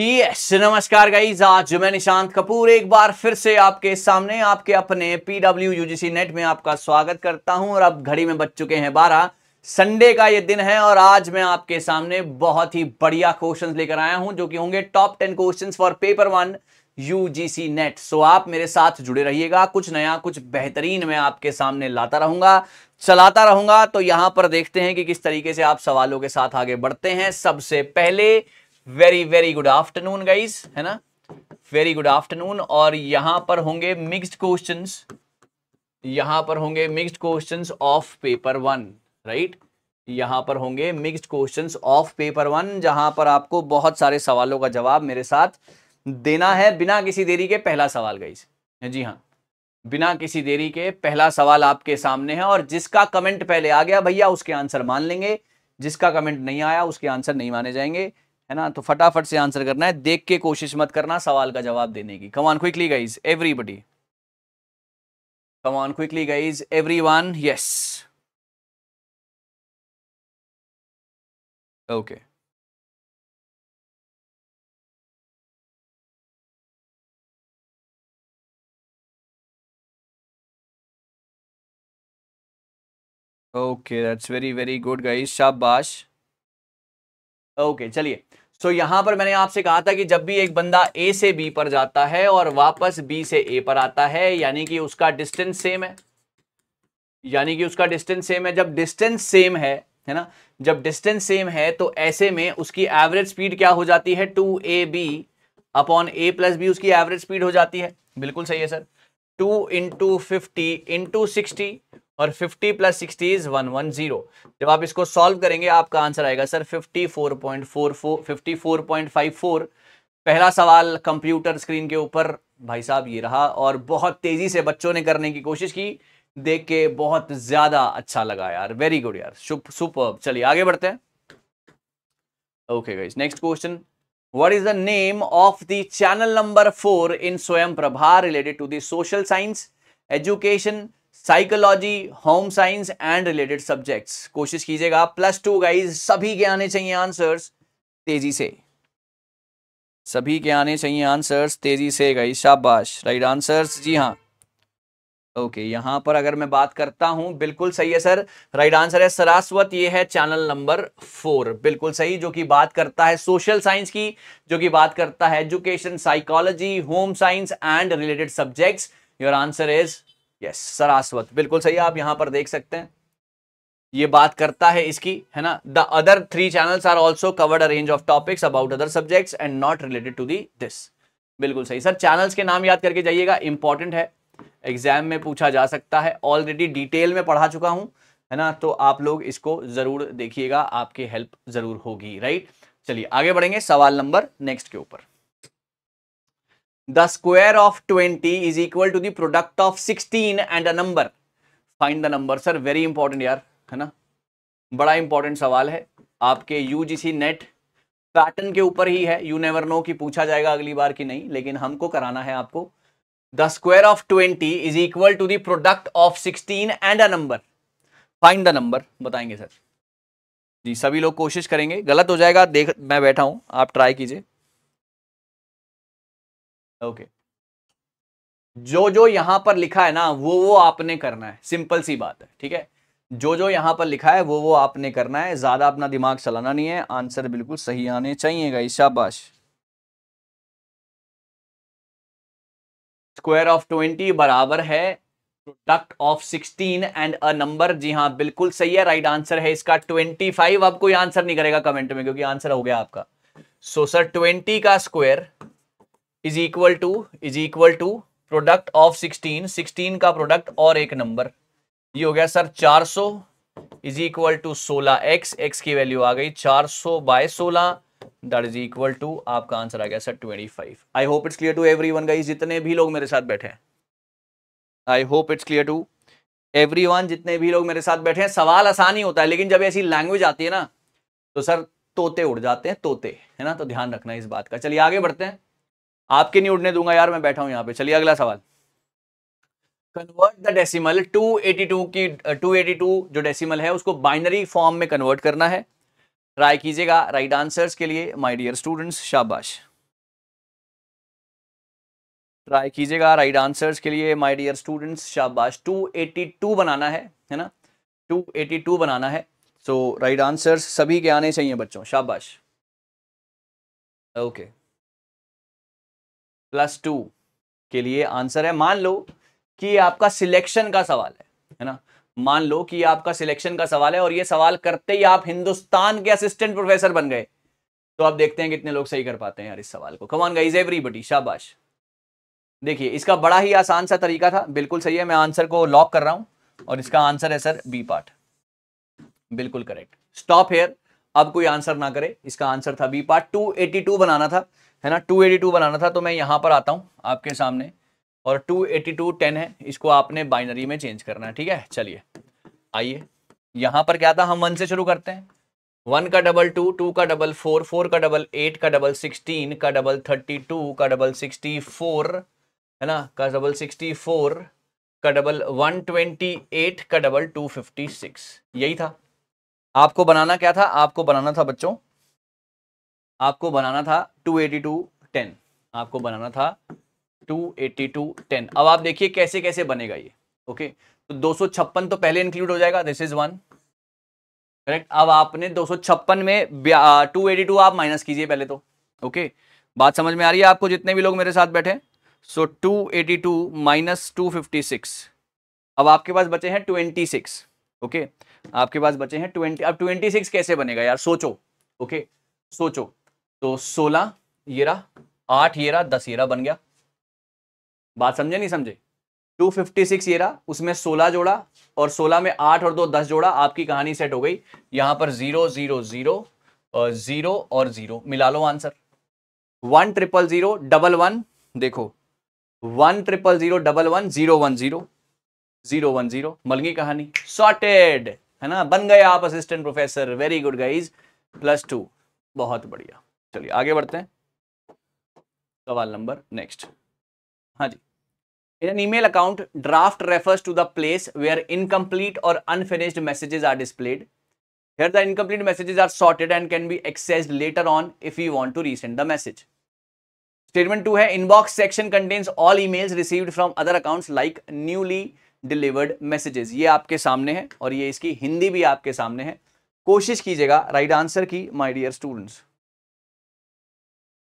Yes नमस्कार guys आज मैं निशांत कपूर एक बार फिर से आपके सामने आपके अपने पीडब्ल्यू यूजीसी नेट में आपका स्वागत करता हूं और अब घड़ी में बज चुके हैं बारह संडे का ये दिन है और आज मैं आपके सामने बहुत ही बढ़िया क्वेश्चंस लेकर आया हूं जो कि होंगे top ten questions for paper one UGC NET so आप मेरे साथ जुड़े रहिएगा कुछ नया कुछ बेहतरीन मैं आपके सामने लाता रहूंगा चलाता रहूंगा तो यहां पर देखते हैं कि किस तरीके से आप सवालों के साथ आगे बढ़ते हैं सबसे पहले very very good afternoon guys है ना वेरी गुड आफ्टरनून और यहां पर होंगे मिक्स्ड क्वेश्चंस यहां पर होंगे mixed questions of paper one right यहां पर होंगे mixed questions of paper one जहां पर आपको बहुत सारे सवालों का जवाब मेरे साथ देना है बिना किसी देरी के पहला सवाल गाइस जी हाँ बिना किसी देरी के पहला सवाल आपके सामने है और जिसका कमेंट पहले आ गया भैया उसके आंसर मान लेंगे जिसका कमेंट नहीं आया उसके आंसर नहीं माने जाएंगे है ना तो फटाफट से आंसर करना है देख के कोशिश मत करना सवाल का जवाब देने की come on quickly guys everybody come on quickly guys everyone yes okay okay that's very very good guys शाबाश ओके चलिए सो so, यहां पर मैंने आपसे कहा था कि जब भी एक बंदा ए से बी पर जाता है और वापस बी से ए पर आता है यानी कि उसका डिस्टेंस सेम है यानी कि उसका डिस्टेंस सेम है जब डिस्टेंस सेम है है ना जब डिस्टेंस सेम है तो ऐसे में उसकी एवरेज स्पीड क्या हो जाती है two A B upon A plus B उसकी एवरेज स्पीड हो जाती है बिल्कुल सही है sir two into fifty into sixty और 50 plus sixty is one one zero जब आप इसको सॉल्व करेंगे आपका आंसर आएगा सर 54.44 54.54 पहला सवाल कंप्यूटर स्क्रीन के ऊपर भाई साहब ये रहा और बहुत तेजी से बच्चों ने करने की कोशिश की देख के बहुत ज्यादा अच्छा लगा यार वेरी गुड यार शुभ सुपर चलिए आगे बढ़ते हैं okay guys next question what is the name of the channel number four in Swayam Prabha related to the social science education psychology home science and related subjects कोशिश कीजिएगा प्लस टू गाइज सभी के आने चाहिए आंसर्स तेजी से सभी के आने चाहिए आंसर्स तेजी से गाइज शाबाश राइट आंसर्स जी हाँ ओके okay, यहाँ पर अगर मैं बात करता हूँ बिल्कुल सही है सर राइट आंसर है सरास्वत ये है चैनल नंबर फोर बिल्कुल सही जो कि बात करता है सोशल साइंस की जो कि बात करता है education psychology home science and related subjects your answer is yes Saraswat बिल्कुल सही आप यहाँ पर देख सकते हैं ये बात करता है इसकी है ना the other three channels are also covered a range of topics about other subjects and not related to the this बिल्कुल सही सर चैनल्स के नाम याद करके जाइएगा इंपॉर्टेंट है एग्जाम में पूछा जा सकता है ऑलरेडी डिटेल में पढ़ा चुका हूँ है ना तो आप लोग इसको ज़रूर देखिएगा आपकी हेल्प ज़रूर होगी राइट चलिए आगे बढ़ेंगे सवाल नंबर नेक्स्ट के ऊपर the square of twenty is equal to the product of sixteen and a number find the number sir very important यार है ना बड़ा इंपॉर्टेंट सवाल है आपके यू नेट पैटर्न के ऊपर ही है यू नेवर नो कि पूछा जाएगा अगली बार कि नहीं लेकिन हमको कराना है आपको the square of twenty is equal to the product of sixteen and a number find the number बताएंगे सर जी सभी लोग कोशिश करेंगे गलत हो जाएगा देख मैं बैठा हूं आप ट्राई कीजिए ओके जो जो यहां पर लिखा है ना वो वो आपने करना है सिंपल सी बात है ठीक है जो जो यहां पर लिखा है वो वो आपने करना है ज्यादा अपना दिमाग चलाना नहीं है आंसर बिल्कुल सही आने चाहिए गाइस शाबाश स्क्वायर ऑफ ट्वेंटी बराबर है product of sixteen and a number जी हाँ बिल्कुल सही है राइट आंसर है इसका ट्वेंटी फाइव अब कोई आंसर नहीं करेगा कमेंट में क्योंकि आंसर हो गया आपका सो सर ट्वेंटी का square is equal to is equal to product of sixteen sixteen का प्रोडक्ट और एक नंबर ये हो गया सर चार सौ इज इक्वल टू सोलह एक्स एक्स की वैल्यू आ गई चार सौ बाय सोलह दैट इज इक्वल टू आपका आंसर आ गया sir twenty five I hope it's clear to everyone जितने भी लोग मेरे साथ बैठे हैं आई hope it's clear to everyone जितने भी लोग मेरे साथ बैठे हैं सवाल आसान ही होता है लेकिन जब ऐसी लैंग्वेज आती है ना तो सर तोते उड़ जाते हैं तोते है ना तो ध्यान रखना इस बात का चलिए आगे बढ़ते हैं आपके नहीं उड़ने दूंगा यार मैं बैठा हूं यहाँ पे चलिए अगला सवाल कन्वर्ट द डेसिमल 282 की 282 जो डेसिमल है उसको बाइनरी फॉर्म में कन्वर्ट करना है ट्राई कीजिएगा राइट आंसर्स के लिए माय डियर स्टूडेंट्स शाबाश ट्राई कीजिएगा राइट आंसर्स के लिए माय डियर स्टूडेंट्स शाबाश 282 बनाना है है ना 282 बनाना है सो राइट आंसर्स सभी के आने चाहिए बच्चों शाबाश ओके okay. प्लस टू के लिए आंसर है मान लो कि आपका सिलेक्शन का सवाल है है ना मान लो कि आपका सिलेक्शन का सवाल है और ये सवाल करते ही आप हिंदुस्तान के असिस्टेंट प्रोफेसर बन गए तो आप देखते हैं कितने लोग सही कर पाते हैं यार इस सवाल को कमान गाइज एवरीबडी शाबाश देखिए इसका बड़ा ही आसान सा तरीका था बिल्कुल सही है मैं आंसर को लॉक कर रहा हूं और इसका आंसर है सर बी पार्ट बिल्कुल करेक्ट स्टॉप हेयर अब कोई आंसर ना करे इसका आंसर था बी पार्ट 282 बनाना था है ना 282 बनाना था तो मैं यहाँ पर आता हूँ आपके सामने और 282 एटी है इसको आपने बाइनरी में चेंज करना है ठीक है चलिए आइए यहाँ पर क्या था हम वन से शुरू करते हैं वन का डबल टू टू का डबल फोर फोर का डबल एट का डबल सिक्सटीन का डबल थर्टी टू का डबल सिक्सटी फोर है ना का डबल सिक्सटी फोर का डबल वन ट्वेंटी एट का डबल टू फिफ्टी सिक्स यही था आपको बनाना क्या था आपको बनाना था बच्चों आपको बनाना था टू एटी टू टेन आपको बनाना था टू एटी टू टेन अब आप देखिए कैसे कैसे बनेगा ये ओके तो दो सौ छप्पन तो पहले इंक्लूड हो जाएगा दिस इज वन करेक्ट अब आपने दो सौ छप्पन में टू एटी टू आप माइनस कीजिए पहले तो ओके बात समझ में आ रही है आपको जितने भी लोग मेरे साथ बैठे so two eighty two minus two fifty six अब आपके पास बचे हैं ट्वेंटी सिक्स ओके आपके पास बचे हैं ट्वेंटी अब ट्वेंटी सिक्स कैसे बनेगा यार सोचो ओके सोचो तो सोलह ये रहा आठ ये रहा दस ये रहा बन गया बात समझे नहीं समझे टू फिफ्टी सिक्स ये रहा उसमें सोलह जोड़ा और सोलह में आठ और दो दस जोड़ा आपकी कहानी सेट हो गई यहां पर जीरो जीरो जीरो और जीरो और जीरो मिला लो answer one triple zero double one देखो one triple zero double one zero one zero zero one zero मलगी कहानी सॉर्टेड है ना बन गए आप assistant professor very good guys plus two बहुत बढ़िया चलिए आगे बढ़ते हैं सवाल नंबर नेक्स्ट हाँ जी in an email account draft refers to the place where incomplete और unfinished messages are displayed here the incomplete messages are sorted and can be accessed later on if you want to resend the message statement two है inbox section contains all emails received from other accounts like newly delivered messages ये आपके सामने है और ये इसकी हिंदी भी आपके सामने है कोशिश कीजिएगा राइट आंसर की माई डियर स्टूडेंट्स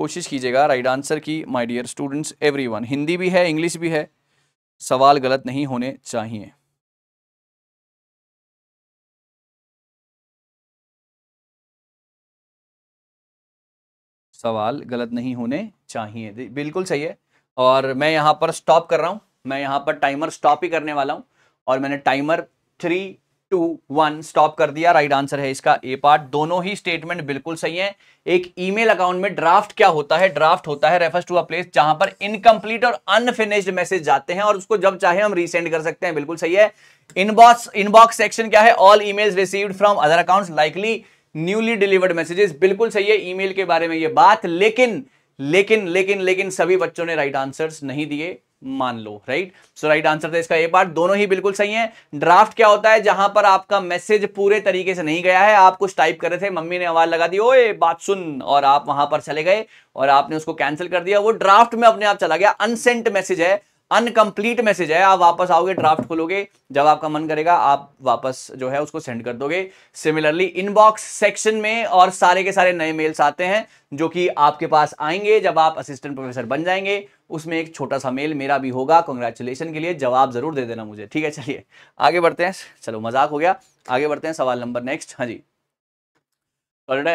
कोशिश कीजिएगा राइट आंसर की my dear students everyone Hindi भी है इंग्लिश भी है सवाल गलत नहीं होने चाहिए सवाल गलत नहीं होने चाहिए बिल्कुल सही है और मैं यहाँ पर स्टॉप कर रहा हूँ मैं यहाँ पर टाइमर स्टॉप ही करने वाला हूँ और मैंने timer three two one stop कर दिया राइट आंसर है इसका ए पार्ट दोनों ही स्टेटमेंट बिल्कुल सही है एक ईमेल अकाउंट में ड्राफ्ट क्या होता है ड्राफ्ट होता है रेफर्स टू अ प्लेस जहां पर इनकम्प्लीट और अनफिनिश्ड मैसेज जाते हैं और उसको जब चाहे हम रीसेंड कर सकते हैं बिल्कुल सही है इनबॉक्स इनबॉक्स सेक्शन क्या है all emails received from other account likely newly delivered messages बिल्कुल सही है ईमेल के बारे में ये बात लेकिन लेकिन लेकिन लेकिन सभी बच्चों ने राइट right आंसर्स नहीं दिए मान लो राइट सो राइट आंसर था इसका ए पार्ट दोनों ही बिल्कुल सही है ड्राफ्ट क्या होता है जहां पर आपका मैसेज पूरे तरीके से नहीं गया है आप कुछ टाइप कर रहे थे मम्मी ने आवाज लगा दी ओए बात सुन और आप वहां पर चले गए और आपने उसको कैंसिल कर दिया वो ड्राफ्ट में अपने आप चला गया अनसेंट मैसेज है अनकम्प्लीट मैसेज है आप वापस आओगे ड्राफ्ट खोलोगे जब आपका मन करेगा आप वापस जो है उसको सेंड कर दोगे सिमिलरली इनबॉक्स सेक्शन में और सारे के सारे नए मेल्स आते हैं जो कि आपके पास आएंगे जब आप असिस्टेंट प्रोफेसर बन जाएंगे उसमें एक छोटा सा मेल मेरा भी होगा कॉन्ग्रेचुलेशन के लिए जवाब जरूर दे देना मुझे ठीक है चलिए आगे बढ़ते हैं चलो मजाक हो गया आगे बढ़ते हैं सवाल नंबर नेक्स्ट हाँ जी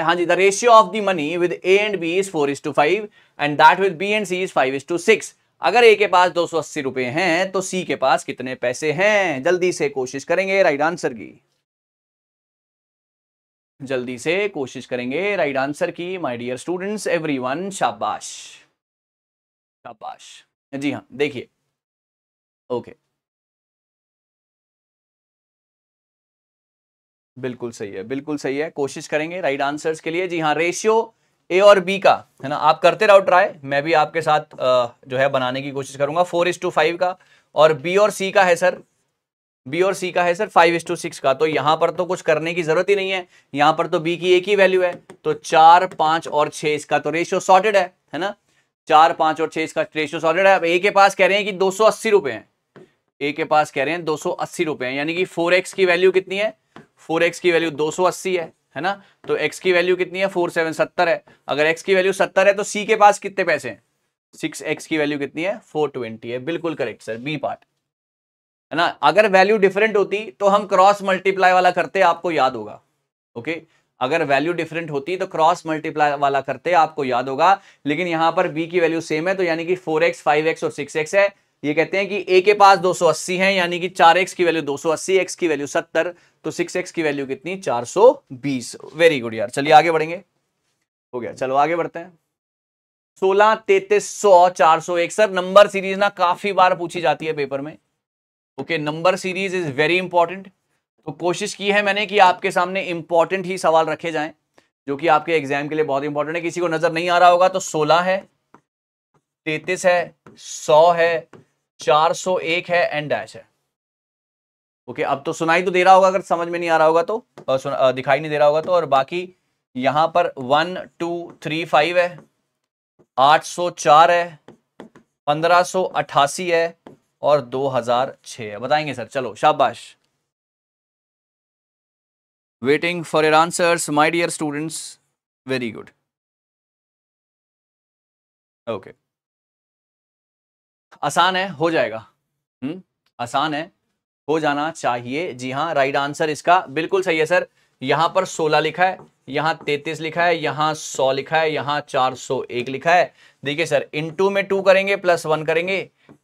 हाँ जी the ratio of the money with A and B is four is to five and that with B and C is five is to six अगर ए के पास दो सौ अस्सी हैं तो सी के पास कितने पैसे हैं जल्दी से कोशिश करेंगे राइट आंसर की जल्दी से कोशिश करेंगे राइट आंसर की माय डियर स्टूडेंट्स एवरीवन शाबाश शाबाश जी हाँ देखिए ओके बिल्कुल सही है बिल्कुल सही है कोशिश करेंगे राइट आंसर्स के लिए जी हाँ रेशियो ए और बी का है ना आप करते रहो ट्राई मैं भी आपके साथ जो है बनाने की कोशिश करूंगा फोर इज टू फाइव का और बी और सी का है सर बी और सी का है sir five is to six का तो यहाँ पर तो कुछ करने की जरूरत ही नहीं है यहाँ पर तो बी की एक ही वैल्यू है तो चार पांच और छह इसका तो रेशियो सॉर्टेड है है ना चार पांच और छह इसका रेशियो सॉर्टेड है अब ए के पास कह रहे हैं कि दो सौ अस्सी रुपए है ए के पास कह रहे हैं दो सौ अस्सी रुपए यानी कि फोर एक्स की वैल्यू कितनी है फोर एक्स की वैल्यू दो सौ अस्सी है है ना तो एक्स की वैल्यू कितनी है फोर सेवन सत्तर है अगर एक्स की वैल्यू सत्तर है तो सी के पास कितने पैसे हैं सिक्स एक्स की वैल्यू कितनी है फोर ट्वेंटी है बिल्कुल करेक्ट सर बी पार्ट है ना अगर वैल्यू डिफरेंट होती तो हम क्रॉस मल्टीप्लाई वाला करते आपको याद होगा ओके अगर वैल्यू डिफरेंट होती तो क्रॉस मल्टीप्लाई वाला करते आपको याद होगा लेकिन यहां पर बी की वैल्यू सेम है तो यानी कि फोर एक्स फाइव एक्स और सिक्स एक्स है ये कहते हैं कि ए के पास 280 है यानी कि चार एक्स की वैल्यू 280 एक्स की वैल्यू 70 तो सिक्स एक्स की वैल्यू कितनी 420 वेरी गुड यार चलिए आगे बढ़ेंगे हो गया चलो आगे बढ़ते हैं सोलह तैतीस सौ चार सौ एक सर नंबर सीरीज ना काफी बार पूछी जाती है पेपर में okay number series is very important तो कोशिश की है मैंने कि आपके सामने इंपॉर्टेंट ही सवाल रखे जाए जो कि आपके एग्जाम के लिए बहुत इंपॉर्टेंट है किसी को नजर नहीं आ रहा होगा तो सोलह है तेतीस है सौ है 401 है एन डैश है ओके अब तो सुनाई तो दे रहा होगा अगर समझ में नहीं आ रहा होगा तो दिखाई नहीं दे रहा होगा तो और बाकी यहां पर वन टू थ्री फाइव है आठ सौ चार है पंद्रह सौ अट्ठासी है और दो हजार छ है बताएंगे सर चलो शाबाश waiting for your answers my dear students very good okay आसान है हो जाएगा हम्म आसान है हो जाना चाहिए जी हाँ राइट आंसर इसका बिल्कुल सही है सर यहां पर 16 लिखा है यहां 33 लिखा है यहां 100 लिखा है सौ 401 लिखा है देखिए सर इनटू में टू करेंगे प्लस वन करेंगे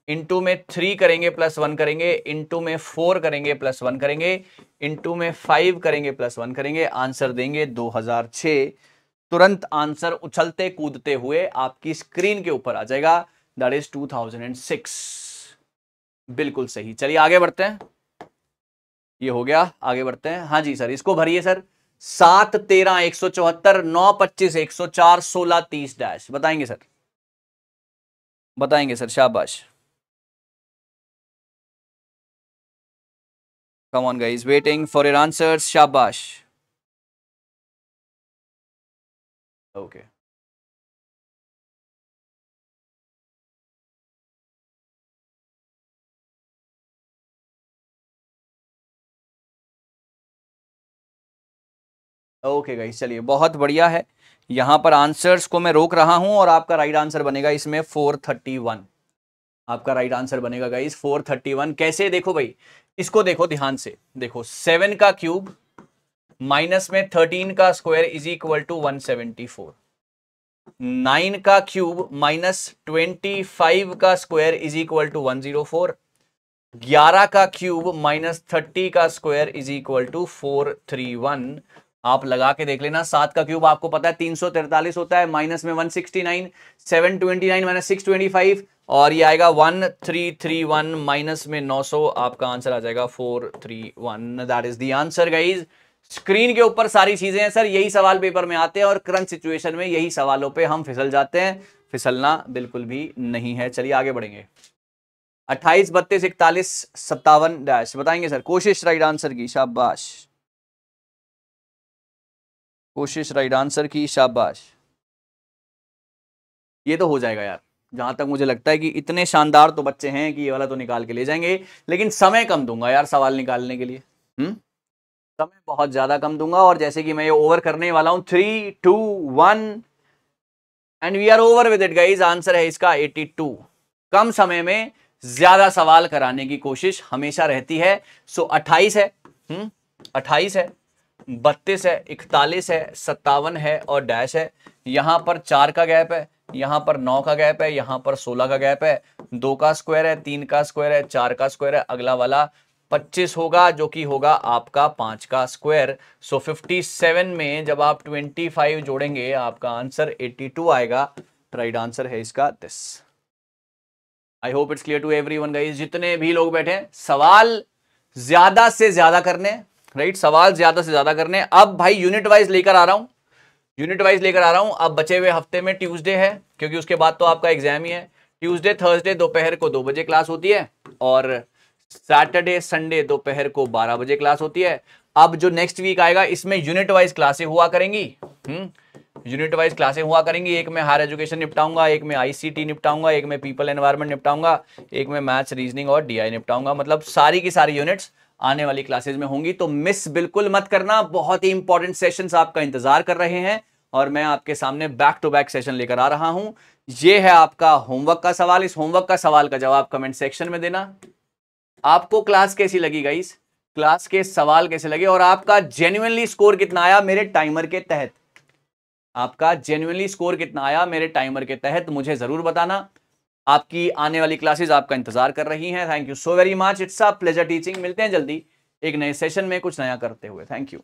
इनटू में थ्री करेंगे प्लस वन करेंगे इनटू में फोर करेंगे प्लस वन करेंगे इनटू में फाइव करेंगे प्लस वन करेंगे आंसर देंगे 2006 तुरंत आंसर उछलते कूदते हुए आपकी स्क्रीन के ऊपर आ जाएगा दैट इज 2006 बिल्कुल सही चलिए आगे बढ़ते हैं ये हो गया आगे बढ़ते हैं हाँ जी सर इसको भरिए सर सात तेरह एक सौ चौहत्तर नौ पच्चीस एक सौ चार सोलह तीस डैश बताएंगे सर बताएंगे सर शाबाश come on guys waiting for your answers shabash okay okay guys चलिए बहुत बढ़िया है यहाँ पर आंसर्स को मैं रोक रहा हूँ और आपका राइट आंसर बनेगा इसमें फोर थर्टी वन आपका राइट आंसर बनेगा गाइस फोर थर्टी वन कैसे देखो भाई इसको देखो ध्यान से देखो सेवन का क्यूब माइनस में थर्टीन का square is equal to one seventy four nine का क्यूब माइनस ट्वेंटी फाइव का square is equal to one zero four ग्यारह का क्यूब माइनस थर्टी का square is equal to four three one आप लगा के देख लेना सात का क्यूब आपको पता है तीन सौ तैतालीस होता है माइनस में one sixty nine seven twenty nine minus six twenty five और ये आएगा one three three one minus में नौ सौ आपका आंसर आ जाएगा four three one that is the answer guys screen के ऊपर सारी चीजें हैं सर यही सवाल पेपर में आते हैं और करंट सिचुएशन में यही सवालों पर हम फिसल जाते हैं फिसलना बिल्कुल भी नहीं है चलिए आगे बढ़ेंगे अट्ठाईस बत्तीस इकतालीस सत्तावन डैश बताएंगे सर कोशिश राइट आंसर की शाबाश कोशिश राइट आंसर की शाबाश ये तो हो जाएगा यार जहां तक मुझे लगता है कि इतने शानदार तो बच्चे हैं कि ये वाला तो निकाल के ले जाएंगे लेकिन समय कम दूंगा यार सवाल निकालने के लिए हम्म समय बहुत ज़्यादा कम दूंगा और जैसे कि मैं ये ओवर करने वाला हूं three two one and we are over with it guys answer है इसका एटी टू कम समय में ज़्यादा सवाल कराने की कोशिश हमेशा रहती है सो अट्ठाईस है हम्म अट्ठाईस है बत्तीस है इकतालीस है सत्तावन है और डैश है यहां पर चार का गैप है यहां पर नौ का गैप है यहां पर सोलह का गैप है दो का स्क्वायर है तीन का स्क्वायर है चार का स्क्वायर है अगला वाला पच्चीस होगा जो कि होगा आपका पांच का स्क्वायर सो फिफ्टी सेवन में जब आप ट्वेंटी फाइव जोड़ेंगे आपका आंसर एट्टी टू आएगा राइट आंसर है इसका this I hope it's clear to everyone जितने भी लोग बैठे सवाल ज्यादा से ज्यादा करने राइट सवाल ज्यादा से ज्यादा करने अब भाई यूनिट वाइज लेकर आ रहा हूँ यूनिट वाइज लेकर आ रहा हूँ अब बचे हुए हफ्ते में ट्यूसडे है क्योंकि उसके बाद तो आपका एग्जाम ही है ट्यूसडे थर्सडे दोपहर को दो बजे क्लास होती है और सैटरडे संडे दोपहर को बारह बजे क्लास होती है अब जो नेक्स्ट वीक आएगा इसमें यूनिट वाइज क्लासे हुआ करेंगी यूनिट वाइज क्लासे हुआ करेंगी एक में हायर एजुकेशन निपटाऊंगा एक में आईसीटी निपटाऊंगा एक में पीपल एनवायरमेंट निपटाऊंगा एक में मैथ्स रीजनिंग और डीआई निपटाऊंगा मतलब सारी की सारी यूनिट्स आने वाली क्लासेज में होंगी तो मिस बिल्कुल मत करना बहुत ही इंपॉर्टेंट सेशन आपका इंतजार कर रहे हैं और मैं आपके सामने बैक टू बैक सेशन लेकर आ रहा हूं ये है आपका होमवर्क का सवाल इस होमवर्क का सवाल का जवाब कमेंट सेक्शन में देना आपको क्लास कैसी लगी गई क्लास के सवाल कैसे लगे और आपका जेन्युनली स्कोर कितना आया मेरे टाइमर के तहत आपका जेन्युनली स्कोर कितना आया मेरे टाइमर के तहत मुझे जरूर बताना आपकी आने वाली क्लासेज आपका इंतजार कर रही हैं thank you so very much it's a pleasure teaching मिलते हैं जल्दी एक नए सेशन में कुछ नया करते हुए थैंक यू